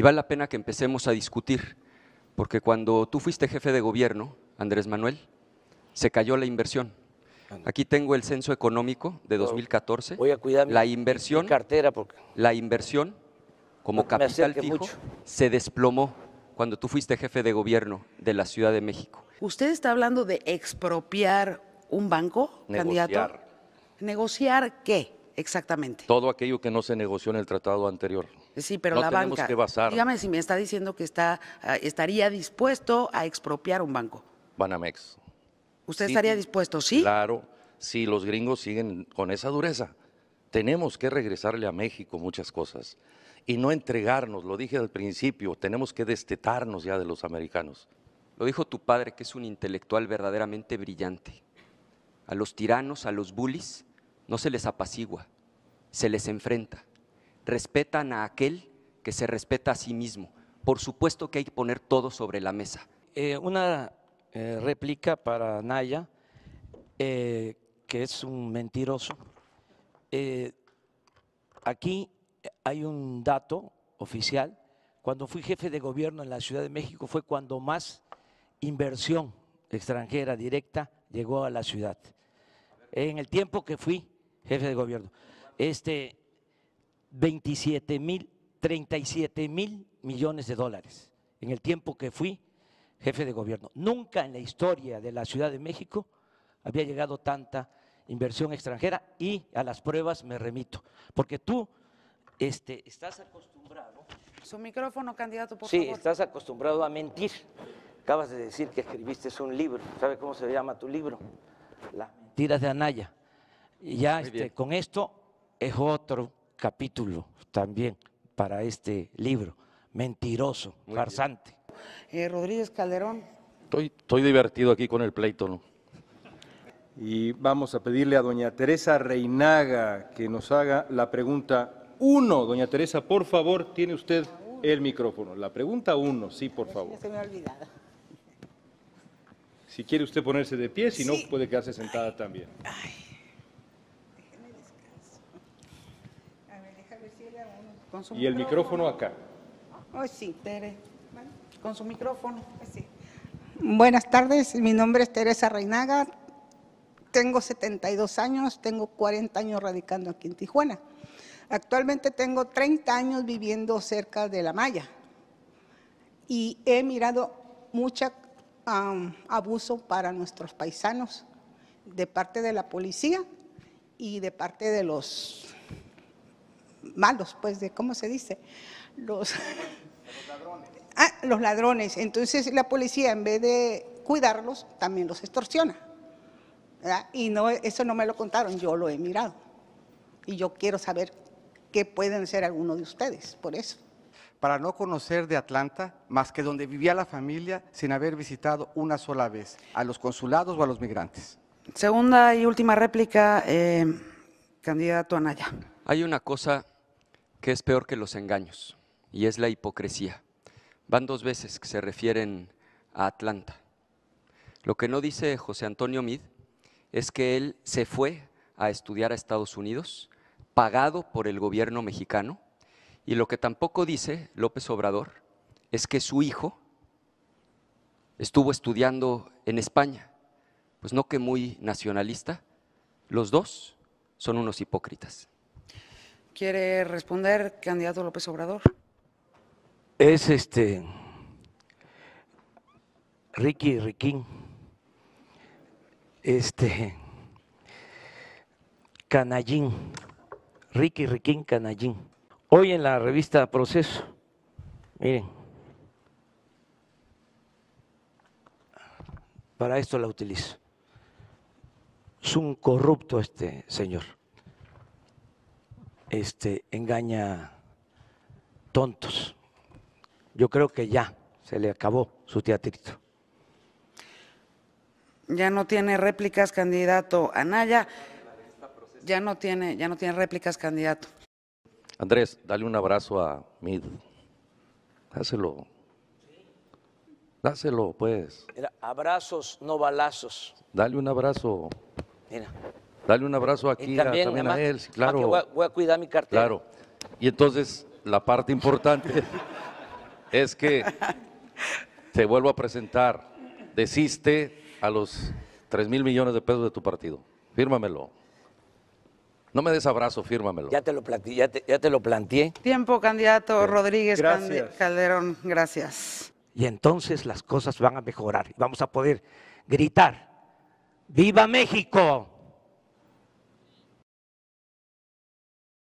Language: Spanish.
Y vale la pena que empecemos a discutir, porque cuando tú fuiste jefe de gobierno, Andrés Manuel, se cayó la inversión. Aquí tengo el censo económico de 2014. Voy a cuidar la inversión, cartera la inversión como capital fijo se desplomó cuando tú fuiste jefe de gobierno de la Ciudad de México. ¿Usted está hablando de expropiar un banco, Negociar. candidato? ¿Negociar qué exactamente? Todo aquello que no se negoció en el tratado anterior. Sí, pero la banca. Dígame si me está diciendo que está, ah, estaría dispuesto a expropiar un banco. Banamex. ¿Usted estaría dispuesto, sí? Claro, si los gringos siguen con esa dureza. Tenemos que regresarle a México muchas cosas y no entregarnos, lo dije al principio, tenemos que destetarnos ya de los americanos. Lo dijo tu padre, que es un intelectual verdaderamente brillante. A los tiranos, a los bullies, no se les apacigua, se les enfrenta respetan a aquel que se respeta a sí mismo. Por supuesto que hay que poner todo sobre la mesa. Eh, una eh, réplica para Naya, eh, que es un mentiroso. aquí hay un dato oficial. Cuando fui jefe de gobierno en la Ciudad de México fue cuando más inversión extranjera directa llegó a la ciudad. En el tiempo que fui jefe de gobierno. Este, 27 mil, 37 mil millones de dólares en el tiempo que fui jefe de gobierno. Nunca en la historia de la Ciudad de México había llegado tanta inversión extranjera y a las pruebas me remito, porque tú este, estás acostumbrado. Su micrófono, candidato, por sí, favor. Sí, estás acostumbrado a mentir. Acabas de decir que escribiste un libro. ¿Sabe cómo se llama tu libro? Las mentiras de Anaya. Y ya este, con esto es otro capítulo también para este libro. Mentiroso, farsante. Eh, Rodríguez Calderón. Estoy, estoy divertido aquí con el pleito, ¿no? Y vamos a pedirle a doña Teresa Reinaga que nos haga la pregunta uno. Doña Teresa, por favor, tiene usted el micrófono. La pregunta uno, sí, por favor. Se me ha olvidado. Si quiere usted ponerse de pie, si no, puede quedarse sentada también. Ay. ¿Y el micrófono acá? sí, con su micrófono. Pues Buenas tardes, mi nombre es Teresa Reinaga. Tengo 72 años, tengo 40 años radicando aquí en Tijuana. Actualmente tengo 30 años viviendo cerca de La Maya y he mirado mucho abuso para nuestros paisanos de parte de la policía y de parte de los malos, pues, de cómo se dice, los, ladrones. Ah, los ladrones. Entonces la policía, en vez de cuidarlos, también los extorsiona. Y no, eso no me lo contaron, yo lo he mirado. Y yo quiero saber qué pueden ser algunos de ustedes, por eso. Para no conocer de Atlanta más que donde vivía la familia sin haber visitado una sola vez a los consulados o a los migrantes. Segunda y última réplica, eh, candidato Anaya. Hay una cosa que es peor que los engaños, y es la hipocresía. Van dos veces que se refieren a Atlanta. Lo que no dice José Antonio Mid es que él se fue a estudiar a Estados Unidos, pagado por el gobierno mexicano, y lo que tampoco dice López Obrador es que su hijo estuvo estudiando en España. Pues no que muy nacionalista, los dos son unos hipócritas. ¿Quiere responder, candidato López Obrador? Es este Ricky Riquín, este Canallín, Ricky Riquín Canallín. Hoy en la revista Proceso, miren, para esto la utilizo. Es un corrupto este señor este, engaña tontos. Yo creo que ya se le acabó su teatrito. Ya no tiene réplicas, candidato. Anaya, ya no tiene, ya no tiene réplicas, candidato. Andrés, dale un abrazo a Mid. Dáselo. Dáselo, pues. abrazos, no balazos. Dale un abrazo. Mira. Dale un abrazo aquí, también, a, él, claro. Voy a, cuidar mi cartera. Claro. Y entonces, la parte importante es que te vuelvo a presentar. Desiste a los 3 mil millones de pesos de tu partido. Fírmamelo. No me des abrazo, fírmamelo. Ya te lo, planteé, ya te, lo planteé. Tiempo, candidato Rodríguez Calderón, gracias. Y entonces las cosas van a mejorar. Vamos a poder gritar, ¡Viva México!